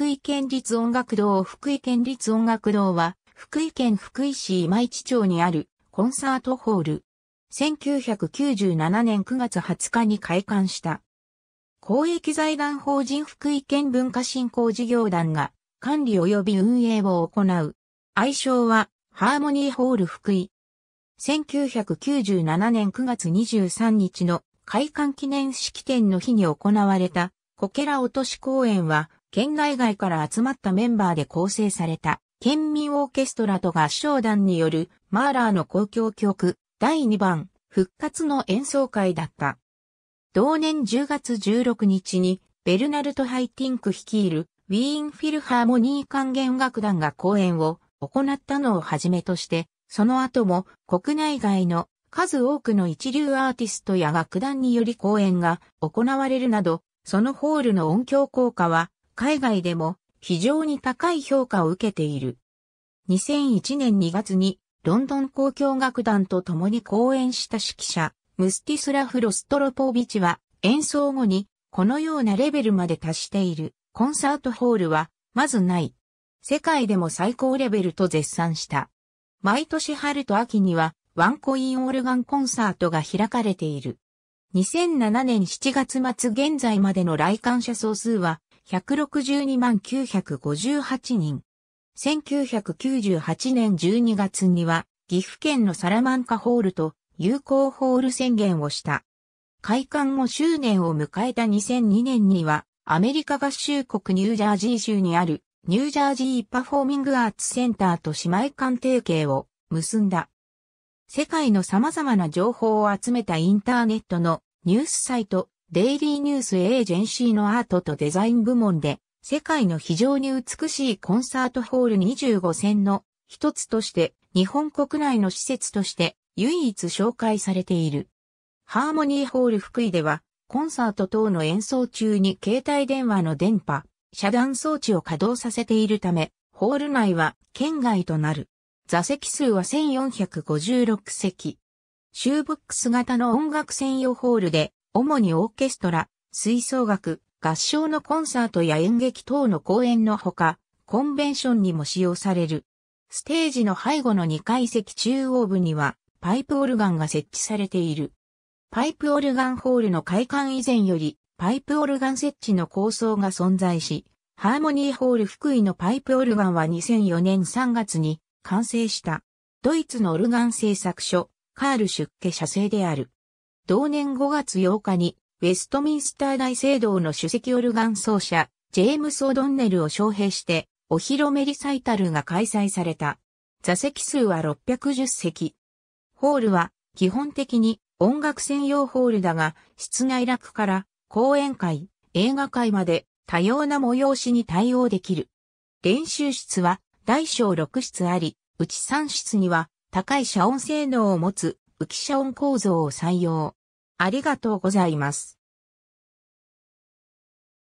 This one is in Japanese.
福井県立音楽堂福井県立音楽堂は、福井県福井市今市町にあるコンサートホール。1997年9月20日に開館した。公益財団法人福井県文化振興事業団が管理及び運営を行う。愛称はハーモニーホール福井。1997年9月23日の開館記念式典の日に行われたこけら落とし公演は県内外から集まったメンバーで構成された、県民オーケストラと合唱団による、マーラーの公共曲、第2番、復活の演奏会だった。同年10月16日に、ベルナルト・ハイティンク率いる、ウィーン・フィルハーモニー管弦楽団が公演を行ったのをはじめとして、その後も国内外の数多くの一流アーティストや楽団により公演が行われるなど、そのホールの音響効果は海外でも非常に高い評価を受けている。2001年2月にロンドン交響楽団と共に講演した指揮者、ムスティスラフ・ロストロポービチは演奏後にこのようなレベルまで達しているコンサートホールはまずない。世界でも最高レベルと絶賛した。毎年春と秋にはワンコインオルガンコンサートが開かれている。2007年7月末現在までの来館者総数は162万958人。1998年12月には、岐阜県のサラマンカホールと友好ホール宣言をした。開館後周年を迎えた2002年には、アメリカ合衆国ニュージャージー州にあるニュージャージーパフォーミングアーツセンターと姉妹館提携を結んだ。世界の様々な情報を集めたインターネットのニュースサイトデイリーニュースエージェンシーのアートとデザイン部門で、世界の非常に美しいコンサートホール25選の一つとして、日本国内の施設として唯一紹介されている。ハーモニーホール福井では、コンサート等の演奏中に携帯電話の電波、遮断装置を稼働させているため、ホール内は県外となる。座席数は1456席。シューブックス型の音楽専用ホールで、主にオーケストラ、吹奏楽、合唱のコンサートや演劇等の公演のほか、コンベンションにも使用される。ステージの背後の2階席中央部には、パイプオルガンが設置されている。パイプオルガンホールの開館以前より、パイプオルガン設置の構想が存在し、ハーモニーホール福井のパイプオルガンは2004年3月に完成した。ドイツのオルガン製作所、カール出家社製である。同年5月8日に、ウェストミンスター大聖堂の主席オルガン奏者、ジェームス・オドンネルを招聘して、お披露目リサイタルが開催された。座席数は610席。ホールは、基本的に音楽専用ホールだが、室内楽から講演会、映画会まで多様な催しに対応できる。練習室は大小6室あり、うち3室には高い遮音性能を持つ浮き遮音構造を採用。ありがとうございます。